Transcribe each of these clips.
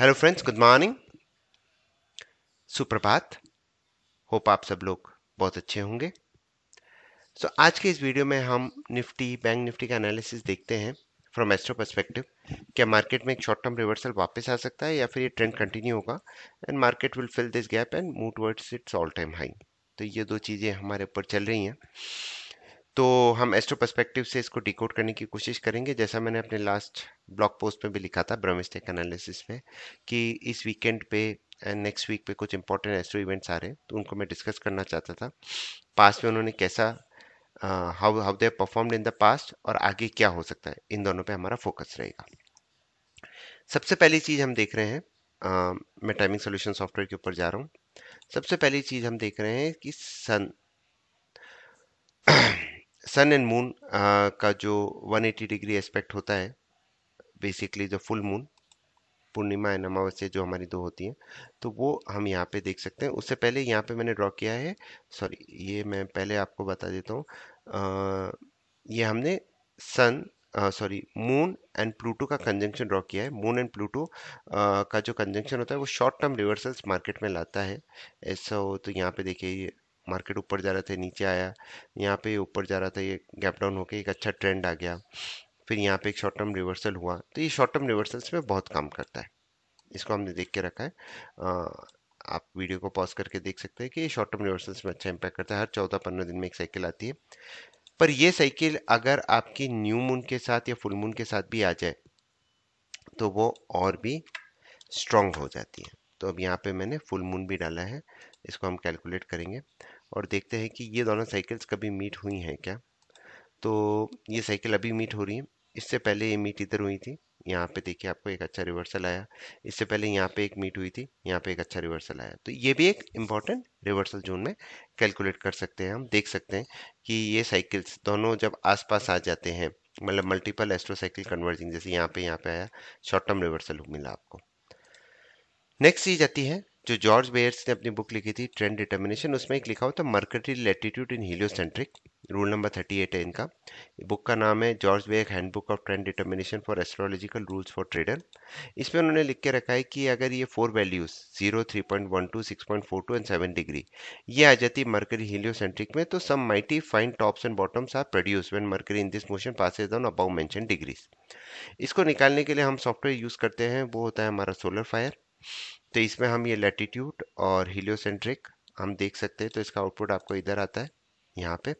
hello friends good morning सुप्रभात hope आप सब लोग बहुत अच्छे होंगे सो so, आज के इस वीडियो में हम निफ्टी बैंक निफ्टी का एनालिसिस देखते हैं फ्रॉम एस्ट्रो पर्सपेक्टिव क्या मार्केट में एक शॉर्ट टर्म रिवर्सल वापस आ सकता है या फिर ये ट्रेंड कंटिन्यू होगा and market will fill this gap and move towards its all time high तो ये दो चीज़ें हमारे ऊपर चल रही हैं तो हम एस्ट्रो पर्सपेक्टिव से इसको डिकोड करने की कोशिश करेंगे जैसा मैंने अपने लास्ट ब्लॉग पोस्ट में भी लिखा था ब्रह्मिस्टेक एनालिसिस में कि इस वीकेंड पे नेक्स्ट वीक पे कुछ इंपॉर्टेंट एस्ट्रो इवेंट्स आ रहे हैं तो उनको मैं डिस्कस करना चाहता था पास्ट में उन्होंने कैसा how how they performed in the past और आगे क्या हो सकता है इन दोनों पे हमारा फोकस रहेगा सबसे पहली चीज़ हम देख रहे हैं आ, मैं टाइमिंग सोल्यूशन सॉफ्टवेयर के ऊपर जा रहा हूँ सबसे पहली चीज़ हम देख रहे हैं कि सन सन एंड मून का जो 180 डिग्री एस्पेक्ट होता है बेसिकली जो फुल मून पूर्णिमा एंड अमावस्या जो हमारी दो होती हैं तो वो हम यहाँ पे देख सकते हैं उससे पहले यहाँ पे मैंने ड्रॉ किया है सॉरी ये मैं पहले आपको बता देता हूँ ये हमने sun sorry moon and Pluto का कंजंक्शन ड्रॉ किया है मून एंड प्लूटो का जो कंजंक्शन होता है वो शॉर्ट टर्म रिवर्सल्स मार्केट में लाता है ऐसा हो तो यहाँ पे देखिए मार्केट ऊपर जा रहा था नीचे आया यहाँ पे ऊपर जा रहा था ये गैप डाउन होकर एक अच्छा ट्रेंड आ गया फिर यहाँ पे एक शॉर्ट टर्म रिवर्सल हुआ तो ये शॉर्ट टर्म रिवर्सल्स में बहुत काम करता है इसको हमने देख के रखा है आप वीडियो को पॉज करके देख सकते हैं कि ये शॉर्ट टर्म रिवर्सल्स में अच्छा इम्पैक्ट करता है हर चौदह पंद्रह दिन में एक साइकिल आती है पर ये साइकिल अगर आपकी न्यू मून के साथ या फुल मून के साथ भी आ जाए तो वो और भी स्ट्रांग हो जाती है तो अब यहाँ पे मैंने फुल मून भी डाला है इसको हम कैलकुलेट करेंगे और देखते हैं कि ये दोनों साइकिल्स कभी मीट हुई हैं क्या तो ये साइकिल अभी मीट हो रही है इससे पहले ये मीट इधर हुई थी यहाँ पे देखिए आपको एक अच्छा रिवर्सल आया इससे पहले यहाँ पे एक मीट हुई थी यहाँ पे एक अच्छा रिवर्सल आया तो ये भी एक इम्पॉर्टेंट रिवर्सल जोन में कैलकुलेट कर सकते हैं हम देख सकते हैं कि ये साइकिल्स दोनों जब आसपास आ जाते हैं मतलब मल्टीपल एस्ट्रोसाइकिल कन्वर्जिंग जैसे यहाँ पे यहाँ पे आया शॉर्ट टर्म रिवर्सल मिला आपको नेक्स्ट चीज आती है जो जॉर्ज बेयर्स ने अपनी बुक लिखी थी ट्रेंड डिटर्मिनेशन उसमें एक लिखा होता mercury latitude in heliocentric rule number thirty eight है इनका बुक का नाम है George Bayer handbook of trend determination for astrological rules for trader इसमें उन्होंने लिख के रखा है कि अगर ये four values zero three point one two six point four two and seven degree ये आ जाती मर्करी हीलियोसेंट्रिक में तो some mighty fine tops and bottoms are produced when mercury in this motion passes on about mention degrees इसको निकालने के लिए हम सॉफ्टवेयर यूज़ करते हैं वो होता है हमारा सोलर फायर तो इसमें हम ये लेटीट्यूड और हीलियोसेंट्रिक हम देख सकते हैं तो इसका आउटपुट आपको इधर आता है यहाँ पे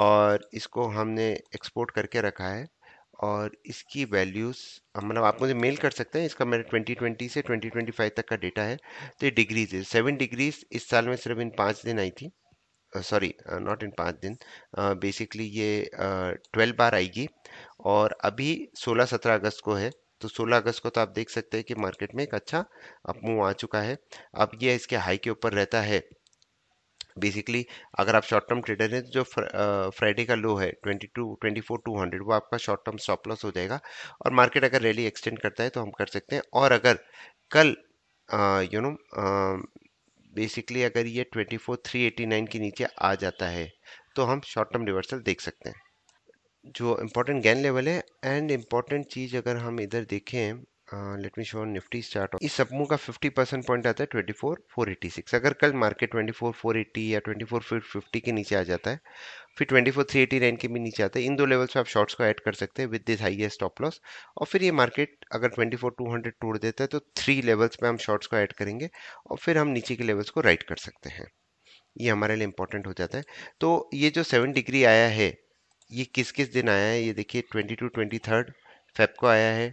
और इसको हमने एक्सपोर्ट करके रखा है और इसकी वैल्यूज़ मतलब आप मुझे मेल कर सकते हैं इसका मेरा 2020 से 2025 तक का डेटा है तो ये डिग्रीज है सेवन डिग्रीज इस साल में सिर्फ इन पाँच दिन आई थी सॉरी नॉट इन पाँच दिन बेसिकली ये ट्वेल्व uh, बार आएगी और अभी सोलह सत्रह अगस्त को है तो 16 अगस्त को तो आप देख सकते हैं कि मार्केट में एक अच्छा अपमूव आ चुका है अब ये इसके हाई के ऊपर रहता है बेसिकली अगर आप शॉर्ट टर्म ट्रेडर हैं तो जो फ्राइडे का लो है twenty two twenty four two hundred वो आपका शॉर्ट टर्म स्टॉप लॉस हो जाएगा और मार्केट अगर रैली एक्सटेंड करता है तो हम कर सकते हैं और अगर कल यू नो बेसिकली अगर ये twenty four three eighty nine के नीचे आ जाता है तो हम शॉर्ट टर्म रिवर्सल देख सकते हैं जो इम्पोर्टेंट गैन लेवल है एंड इम्पोर्टेंट चीज़ अगर हम इधर देखें let me show Nifty start इस समूह का 50 परसेंट पॉइंट आता है 24,486 अगर कल मार्केट 24,480 या फिफ्टी के नीचे आ जाता है फिर 24,389 के भी नीचे आता है इन दो लेवल्स पे आप शॉर्ट्स को ऐड कर सकते हैं with this highest stop loss और फिर ये मार्केट अगर हंड्रेड तोड़ देता है तो थ्री लेवल्स पे हम शॉर्ट्स को ऐड करेंगे और फिर हम नीचे के लेवल्स को राइट कर सकते हैं ये हमारे लिए इंपॉर्टेंट हो जाता है तो ये जो सेवन डिग्री आया है ये किस किस दिन आया है ये देखिए twenty two twenty third Feb को आया है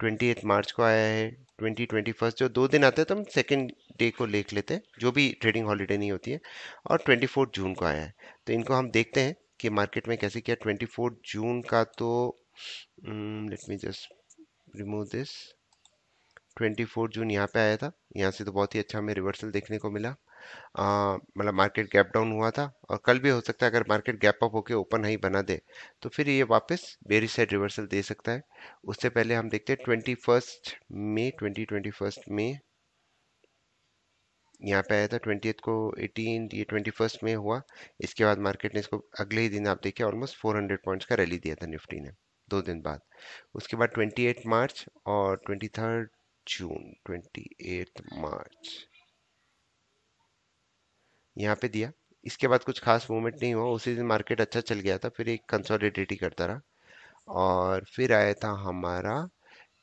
ट्वेंटी एथ मार्च को आया है ट्वेंटी ट्वेंटी फर्स्ट जो दो दिन आते हैं तो हम सेकेंड डे को लेख लेते हैं जो भी ट्रेडिंग हॉलीडे नहीं होती है और ट्वेंटी फोर्थ जून को आया है तो इनको हम देखते हैं कि मार्केट में कैसे किया ट्वेंटी फोर्थ जून का तो let me just remove this twenty fourth June यहाँ पे आया था यहाँ से तो बहुत ही अच्छा हमें रिवर्सल देखने को मिला मतलब मार्केट गैप डाउन हुआ था और कल भी हो सकता है अगर मार्केट गैप अप होकर ओपन हाई बना दे तो फिर ये वापस बेरी साइड रिवर्सल दे सकता है उससे पहले हम देखते हैं twenty first May twenty twenty first May यहाँ पे आया था ट्वेंटी को एटीन ये ट्वेंटी फर्स्ट मे हुआ इसके बाद मार्केट ने इसको अगले ही दिन आप देखिए ऑलमोस्ट फोर हंड्रेड पॉइंट्स का रैली दिया था निफ्टी ने दो दिन बाद उसके बाद ट्वेंटी एट मार्च और twenty third June twenty eight March यहाँ पे दिया इसके बाद कुछ खास मूवमेंट नहीं हुआ उसी दिन मार्केट अच्छा चल गया था फिर एक कंसोलिडेट ही करता रहा और फिर आया था हमारा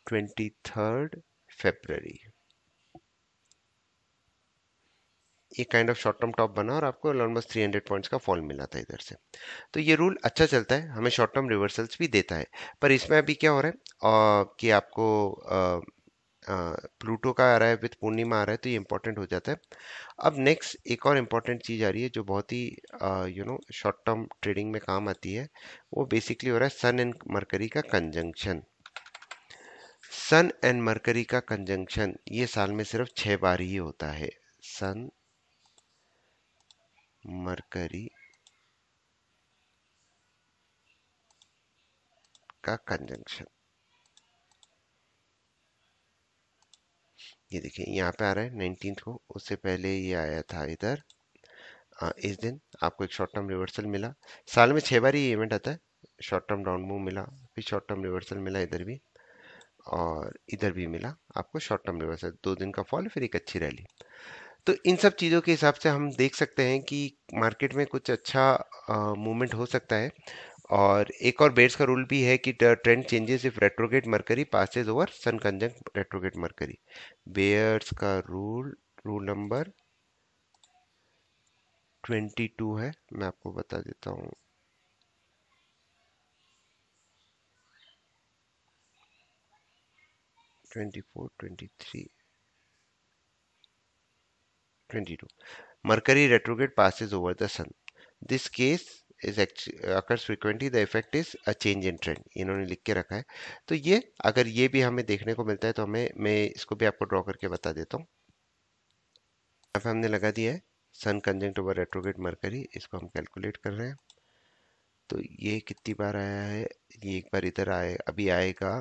ट्वेंटी थर्ड फेबररी एक kind of short term top बना और आपको ऑलमोस्ट थ्री हंड्रेड पॉइंट्स का फॉल मिला था इधर से तो ये रूल अच्छा चलता है हमें शॉर्ट टर्म रिवर्सल्स भी देता है पर इसमें अभी क्या हो रहा है आ, कि आपको आ, प्लूटो का आ रहा है विथ पूर्णिमा आ रहा है तो ये इंपॉर्टेंट हो जाता है अब नेक्स्ट एक और इम्पॉर्टेंट चीज़ आ रही है जो बहुत ही you know short term trading में काम आती है वो बेसिकली हो रहा है सन एंड मरकरी का कंजंक्शन सन एंड मरकरी का कंजंक्शन ये साल में सिर्फ छः बार ही होता है सन मरकरी का कंजंक्शन ये देखिए यहाँ पे आ रहा है नाइनटीन को उससे पहले ये आया था इधर इस दिन आपको एक शॉर्ट टर्म रिवर्सल मिला साल में छः बार ये इवेंट आता है शॉर्ट टर्म डाउन मूव मिला फिर शॉर्ट टर्म रिवर्सल मिला इधर भी और इधर भी मिला आपको शॉर्ट टर्म रिवर्सल दो दिन का फॉल फिर एक अच्छी रैली तो इन सब चीज़ों के हिसाब से हम देख सकते हैं कि मार्केट में कुछ अच्छा मूवमेंट हो सकता है और एक और बेट्स का रूल भी है कि trend changes if retrograde mercury passes over sun conjunct retrograde mercury Bayer's का rule rule number twenty two है मैं आपको बता देता हूँ twenty four twenty three twenty two mercury retrograde passes over the sun this case is occurs frequently the effect is a change in trend इन्होंने लिख के रखा है तो ये अगर ये भी हमें देखने को मिलता है तो हमें मैं इसको भी आपको ड्रॉ करके बता देता हूँ यहाँ हमने लगा दिया है sun conjunct over retrograde mercury इसको हम कैलकुलेट कर रहे हैं तो ये कितनी बार आया है ये एक बार इधर आए अभी आएगा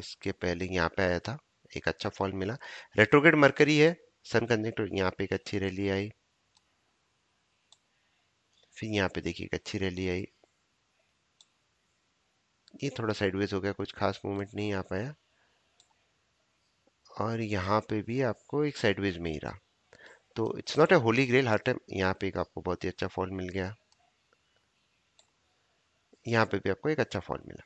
इसके पहले यहाँ पे आया था एक अच्छा फॉल मिला रेट्रोगेट मरकरी है सन कंजेंट यहाँ पे एक अच्छी रैली आई फिर यहाँ पे देखिए एक अच्छी रैली आई ये थोड़ा साइडवेज हो गया कुछ खास मूवमेंट नहीं आ पाया और यहाँ पे भी आपको एक साइडवेज में ही रहा तो it's not a holy grail हर टाइम यहाँ पे एक आपको बहुत ही अच्छा फॉल मिल गया यहाँ पे भी आपको एक अच्छा फॉल मिला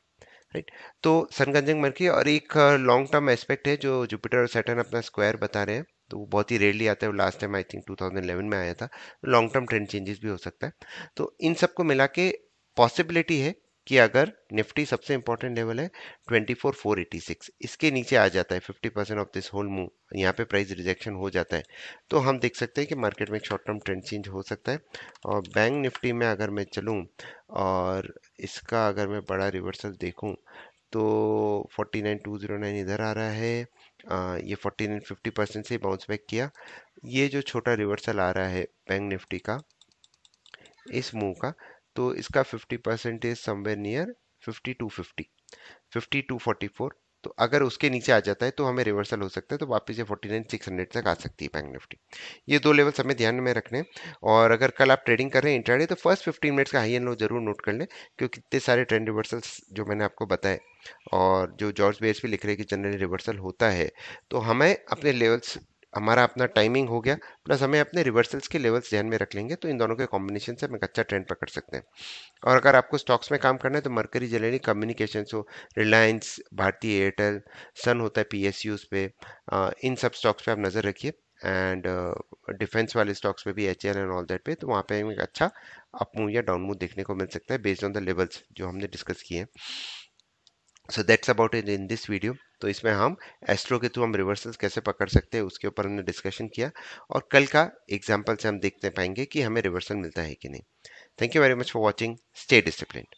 राइट तो सन कंजंग मर्की और एक लॉन्ग टर्म एस्पेक्ट है जो जुपिटर और सैटर्न अपना स्क्वायर बता रहे हैं तो वो बहुत ही रेयरली आता है लास्ट टाइम आई थिंक 2011 में आया था लॉन्ग टर्म ट्रेंड चेंजेस भी हो सकता है तो इन सब को मिला के पॉसिबिलिटी है कि अगर निफ्टी सबसे इंपॉर्टेंट लेवल है 24,486 इसके नीचे आ जाता है 50 percent of this whole move यहाँ पे प्राइस रिजेक्शन हो जाता है तो हम देख सकते हैं कि मार्केट में एक शॉर्ट टर्म ट्रेंड चेंज हो सकता है और बैंक निफ्टी में अगर मैं चलूँ और इसका अगर मैं बड़ा रिवर्सल देखूँ तो 49209 इधर आ रहा है आ, ये 4950 परसेंट से बाउंस बैक किया ये जो छोटा रिवर्सल आ रहा है बैंक निफ्टी का इस मूव का तो इसका 50 परसेंट इज समवेयर नियर 5250 5244 तो अगर उसके नीचे आ जाता है तो हमें रिवर्सल हो सकता है तो वापस ये फोर्टी नाइन सिक्स हंड्रेड तक आ सकती है बैंक निफ्टी ये दो लेवल्स हमें ध्यान में रखने और अगर कल आप ट्रेडिंग कर रहे हैं इंटरडे तो फर्स्ट फिफ्टीन मिनट्स का हाई एंड लो जरूर नोट कर लें क्योंकि इतने सारे ट्रेंड रिवर्सल्स जो मैंने आपको बताए और जो जॉर्ज बेस भी लिख रहे हैं कि जनरली रिवर्सल होता है तो हमें अपने लेवल्स हमारा अपना टाइमिंग हो गया प्लस हमें अपने रिवर्सल्स के लेवल्स ध्यान में रख लेंगे तो इन दोनों के कॉम्बिनेशन से हम एक अच्छा ट्रेंड पकड़ सकते हैं और अगर आपको स्टॉक्स में काम करना है तो मरकरी जलेनी कम्युनिकेशन हो रिलायंस भारतीय एयरटेल सन होता है पी एस यूज पे इन सब स्टॉक्स पर आप नज़र रखिए एंड डिफेंस वाले स्टॉक्स पे भी H L and all that पे तो वहाँ पे हमें एक अच्छा अप मूव या डाउन मूव देखने को मिल सकता है बेस्ड ऑन द लेवल्स जो हमने डिस्कस किए हैं so that's about in in this video तो इसमें हम एस्ट्रो के थ्रू हम रिवर्सल्स कैसे पकड़ सकते हैं उसके ऊपर हमने डिस्कशन किया और कल का एग्जाम्पल से हम देखते पाएंगे कि हमें रिवर्सल मिलता है कि नहीं thank you very much for watching stay discipline